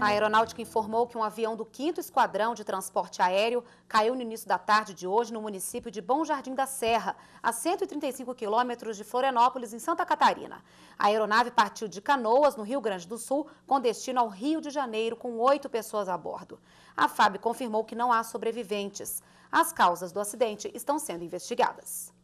A aeronáutica informou que um avião do 5 Esquadrão de Transporte Aéreo caiu no início da tarde de hoje no município de Bom Jardim da Serra, a 135 quilômetros de Florianópolis, em Santa Catarina. A aeronave partiu de Canoas, no Rio Grande do Sul, com destino ao Rio de Janeiro, com oito pessoas a bordo. A FAB confirmou que não há sobreviventes. As causas do acidente estão sendo investigadas.